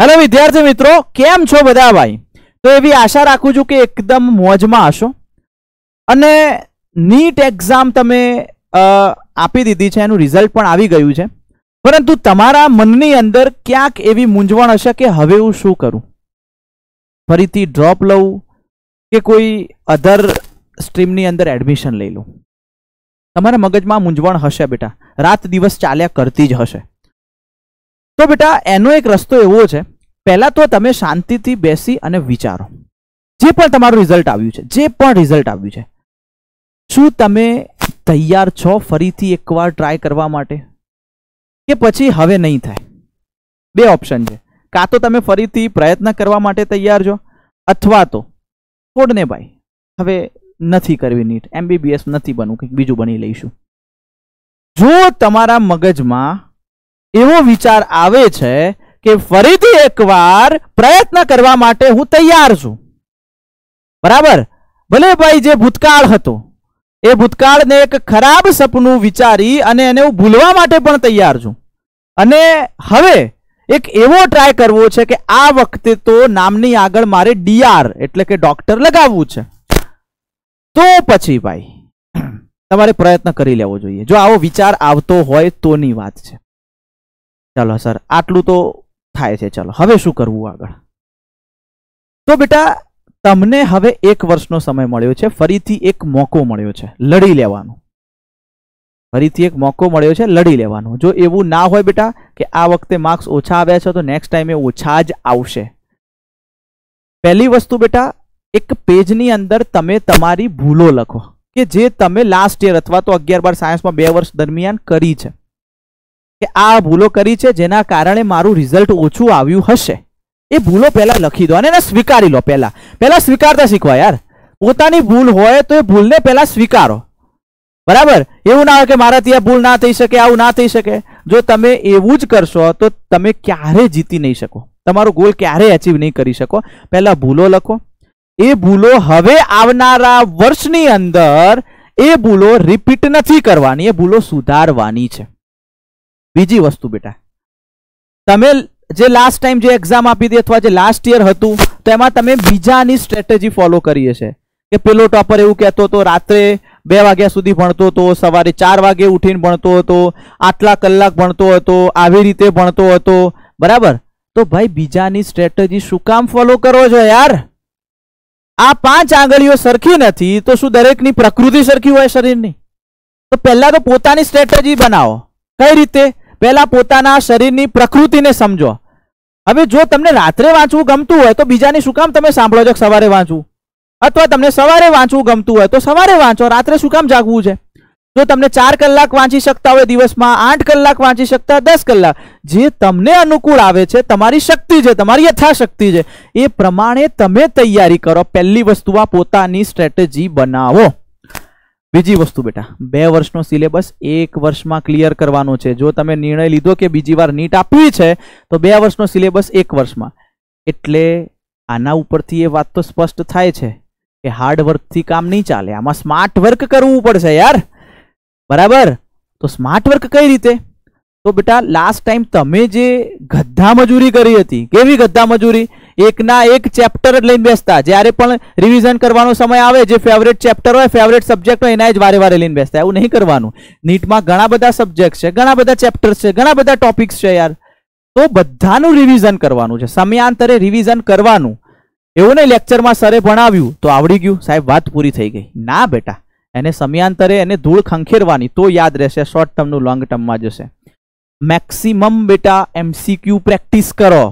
hello विद्यार्थी मित्रों કેમ છો બધા ભાઈ તો એવી આશા રાખું છું કે એકદમ મોજમાં હશો અને નીટ एग्जाम તમે આપી દીધી છે એનું રિઝલ્ટ પણ આવી ગયું છે પરંતુ તમારા મનની અંદર ક્યાંક એવી મૂંઝવણ હશે કે હવે હું શું કરું ફરીથી ડ્રોપ લઉં કે કોઈ અધર સ્ટ્રીમની અંદર એડમિશન લઈ લઉં તમારા મગજમાં મૂંઝવણ હશે બેટા રાત દિવસ ચાલ્યા કરતી જ હશે તો બેટા એનો એક રસ્તો એવો છે પહેલા તો તમે શાંતિથી બેસી અને વિચારો જે પણ તમારો રિઝલ્ટ આવ્યો છે જે પણ રિઝલ્ટ આવ્યો છે શું તમે તૈયાર છો ફરીથી એકવાર ટ્રાય કરવા માટે કે પછી હવે નઈ થાય બે ઓપ્શન છે કાં તો તમે ફરીથી પ્રયત્ન કરવા માટે તૈયાર જો અથવા તો છોડ ને ભાઈ હવે નથી કરવી નીટ MBBS નથી બનવું કંઈક બીજું બની લઈશ જો તમારા મગજમાં એવો વિચાર આવે છે કે ફરીથી એકવાર પ્રયત્ન કરવા માટે હું તૈયાર છું બરાબર ભલે ભાઈ જે ભૂતકાળ હતો એ ભૂતકાળને એક ખરાબ સપનું વિચારી અને એને હું ભૂલવા માટે પણ તૈયાર છું અને હવે એક એવો ટ્રાય કરવો છે કે આ વખતે તો નામની આગળ મારે ડીઆર એટલે કે ડોક્ટર લગાવવું છે તો પછી ભાઈ તમારે પ્રયત્ન કરી લેવો જોઈએ જો આવો વિચાર આવતો હોય તોની વાત છે ચલો સર આટલું તો થાય છે ચલો હવે શું કરવું આગળ તો બેટા તમને હવે એક વર્ષનો સમય મળ્યો છે ફરીથી એક મોકો મળ્યો છે લડી લેવાનો ફરીથી એક મોકો મળ્યો છે લડી લેવાનો જો એવું ના હોય બેટા કે આ વખતે માર્ક્સ ઓછા આવ્યા છે તો નેક્સ્ટ ટાઈમ એ ઓછા જ આવશે પહેલી વસ્તુ બેટા એક પેજની અંદર તમે તમારી ભૂલો લખો કે જે તમે લાસ્ટ યર अथवा તો 11 12 સાયન્સમાં બે વર્ષ દરમિયાન કરી છે કે આ ભૂલો કરી છે જેના કારણે મારું રિઝલ્ટ ઓછું આવ્યું હશે એ ભૂલો પહેલા લખી દો અને સ્વીકારી લો પહેલા પહેલા સ્વીકારતા શીખવા યાર પોતાની ભૂલ હોય તો એ ભૂલને પહેલા સ્વીકારો બરાબર એવું ના હોય કે મારાથી આ ભૂલ ના થઈ શકે આું ના થઈ શકે જો તમે એવું જ કરશો તો તમે ક્યારે જીતી નહીં શકો તમારું ગોલ ક્યારે એચીવ નહીં કરી શકો પહેલા ભૂલો લખો એ ભૂલો હવે આવનારા વર્ષની અંદર એ ભૂલો રિપીટ નથી કરવાની એ ભૂલો સુધારવાની છે બીજી વસ્તુ બેટા તમે જે લાસ્ટ ટાઈમ જે एग्जाम આપી દીત અથવા જે લાસ્ટ યર હતું તેમાં તમે બીજાની સ્ટ્રેટેજી ફોલો કરિયે છે કે પેલો ટોપર એવું કહેતો તો રાત્રે 2 વાગ્યા સુધી ભણતો તો સવારે 4 વાગે ઊઠીને ભણતો તો આટલા કલાક ભણતો હતો આવી રીતે ભણતો હતો બરાબર તો ભાઈ બીજાની સ્ટ્રેટેજી શું કામ ફોલો કરવા જો યાર આ પાંચ આંગળીઓ સરખી નથી તો શું દરેકની પ્રકૃતિ સરખી હોય શરીરની તો પહેલા તો પોતાની સ્ટ્રેટેજી બનાવો કઈ રીતે पहला પોતાના શરીરની પ્રકૃતિને સમજો હવે જો તમે રાત્રે વાંચું ગમતું હોય તો બીજાની શું કામ તમે સાંભળોજો સવારે વાંચું અથવા તમે સવારે વાંચું ગમતું હોય તો સવારે વાંચો રાત્રે શું કામ જાગવું છે જો તમે 4 કલાક વાંછી શકતા હોય દિવસમાં 8 કલાક વાંછી શકતા 10 કલાક જે તમને અનુકૂળ આવે છે તમારી શક્તિ છે તમારી યથા શક્તિ છે એ પ્રમાણે તમે તૈયારી કરો પહેલી વસ્તુ આ પોતાની સ્ટ્રેટેજી બનાવો બીજી વસ્તુ બેટા બે વર્ષનો સિલેબસ એક વર્ષમાં ક્લિયર કરવાનો છે જો તમે નિર્ણય લીધો કે બીજી વાર નીટ આપવી છે તો બે વર્ષનો સિલેબસ એક વર્ષમાં એટલે આના ઉપરથી એ વાત તો સ્પષ્ટ થાય છે કે હાર્ડ વર્ક થી કામ નહીં ચાલે આમાં સ્માર્ટ વર્ક કરવું પડશે યાર બરાબર તો સ્માર્ટ વર્ક કઈ રીતે તો બેટા લાસ્ટ ટાઈમ તમે જે ગaddha મજૂરી કરી હતી કેવી ગaddha મજૂરી એક ના એક ચેપ્ટર લેન બે スタ જારે પણ રિવિઝન કરવાનો સમય આવે જે ફેવરેટ ચેપ્ટર હોય ફેવરેટ સબ્જેક્ટ હોય નાય જ વારે વારે લેન બે スタ એ નહીં કરવાનો નીટ માં ઘણા બધા સબ્જેક્ટ છે ઘણા બધા ચેપ્ટર્સ છે ઘણા બધા ટોપિક્સ છે યાર તો બધા નું રિવિઝન કરવાનો છે સમયાંતરે રિવિઝન કરવાનો એવો ને લેક્ચર માં સરે ભણાવ્યું તો આવડી ગયું સાહેબ વાત પૂરી થઈ ગઈ ના બેટા એને સમયાંતરે એને ધૂળ ખંખેરવાની તો યાદ રહેશે શોર્ટ ટર્મ નું લોંગ ટર્મ માં જશે મેક્સિમમ બેટા एमसीक्यू પ્રેક્ટિસ કરો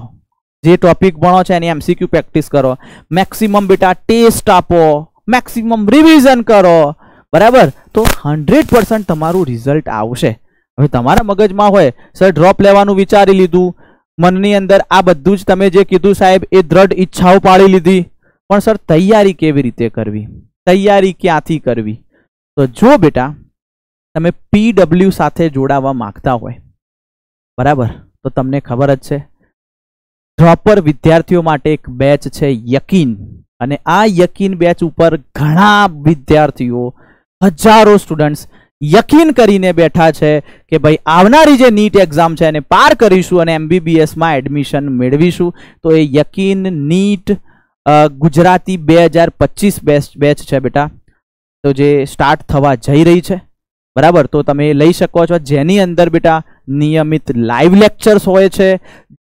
જે ટોપિક બણો છે એની एमसीक्यू પ્રેક્ટિસ કરો મેક્સિમમ બેટા ટેસ્ટ આપો મેક્સિમમ રિવિઝન કરો બરાબર તો 100% તમારો રિઝલ્ટ આવશે હવે તમારા મગજમાં હોય સર ડ્રોપ લેવાનું વિચારી લીધું મનની અંદર આ બધું જ તમે જે કીધું સાહેબ એ દ્રઢ ઈચ્છાઓ પાળી લીધી પણ સર તૈયારી કેવી રીતે કરવી તૈયારી ક્યાંથી કરવી તો જો બેટા તમે पीडब्ल्यू સાથે જોડાવા માંગતા હોય બરાબર તો તમને ખબર જ છે ડ્રોપર વિદ્યાર્થીઓ માટે એક બેચ છે યકીન અને આ યકીન બેચ ઉપર ઘણા વિદ્યાર્થીઓ હજારો સ્ટુડન્ટ્સ યકીન કરીને બેઠા છે કે ભાઈ આવનારી જે નીટ એક્ઝામ છે એને પાર કરીશું અને એમબીબીએસમાં એડમિશન મેળવીશું તો એ યકીન નીટ ગુજરાતી બે હજાર પચીસ બેચ બેચ છે બેટા તો જે સ્ટાર્ટ થવા જઈ રહી છે બરાબર તો તમે લઈ શકો છો જેની અંદર બેટા નિયમિત લાઇવ લેક્ચર્સ હોય છે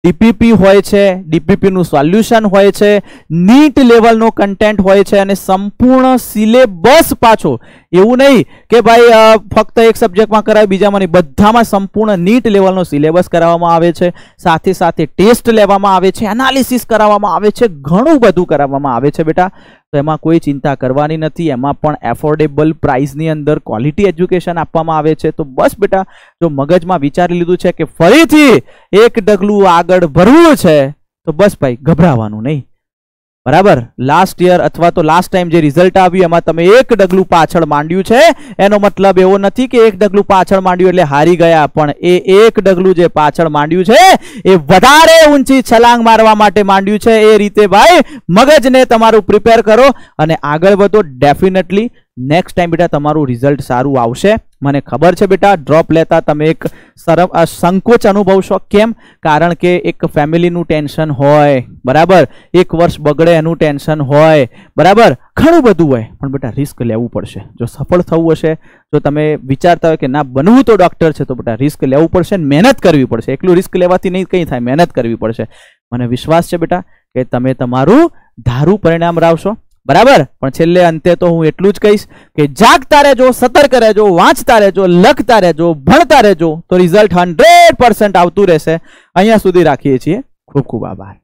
DPP હોય છે DPP નું સોલ્યુશન હોય છે NEET લેવલ નો કન્ટેન્ટ હોય છે અને સંપૂર્ણ સિલેબસ પાછો એવું નઈ કે ભાઈ ફક્ત એક સબ્જેક્ટ માં કરાય બીજા માં નહી બધા માં સંપૂર્ણ NEET લેવલ નો સિલેબસ કરાવવામાં આવે છે સાથે સાથે ટેસ્ટ લેવામાં આવે છે アナ લિસિસ કરાવવામાં આવે છે ઘણું બધું કરાવવામાં આવે છે બેટા તો એમાં કોઈ ચિંતા કરવાની નથી એમાં પણ એફોર્ડેબલ પ્રાઇસની અંદર ક્વોલિટી એજ્યુકેશન આપવામાં આવે છે તો બસ બેટા જો મગજમાં વિચારી લીધું છે કે ફરીથી એક ડગલું આગળ ભરવું છે તો બસ ભાઈ ગભરાવાનું નહીં બરાબર લાસ્ટ યર અથવા તો લાસ્ટ ટાઈમ જે રિઝલ્ટ આવ્યું એમાં તમે એક ડગલું પાછળ માંડ્યું છે એનો મતલબ એવો નથી કે એક ડગલું પાછળ માંડ્યું એટલે હારી ગયા પણ એ એક ડગલું જે પાછળ માંડ્યું છે એ વધારે ઊંચી છલાંગ મારવા માટે માંડ્યું છે એ રીતે ભાઈ મગજને તમારું પ્રિપેર કરો અને આગળ વધો ડેફિનેટલી નેક્સ્ટ ટાઈમ બેટા તમારું રિઝલ્ટ સારું આવશે મને ખબર છે બેટા ડ્રોપ લેતા તમે એક સંકોચ અનુભવશો કેમ કારણ કે એક ફેમિલીનું ટેન્શન હોય બરાબર એક વર્ષ બગડે એનું ટેન્શન હોય બરાબર ખરું બધું હોય પણ બેટા リ સ્ક લેવું પડશે જો સફળ થવું હશે જો તમે વિચારતા હો કે ના બનવું તો ડોક્ટર છે તો બેટા リ સ્ક લેવું પડશે અને મહેનત કરવી પડશે એકલું リ स्क લેવાથી નહીં કંઈ થાય મહેનત કરવી પડશે મને વિશ્વાસ છે બેટા કે તમે તમારું ધારું પરિણામ લાવશો બરાબર પણ છેલ્લે અંતે તો હું એટલું જ કહીશ કે જાગતા રહેજો સતર્ક રહેજો વાંચતા રહેજો લખતા રહેજો ભણતા રહેજો તો રિઝલ્ટ હંડ્રેડ આવતું રહેશે અહીંયા સુધી રાખીએ છીએ ખૂબ ખૂબ આભાર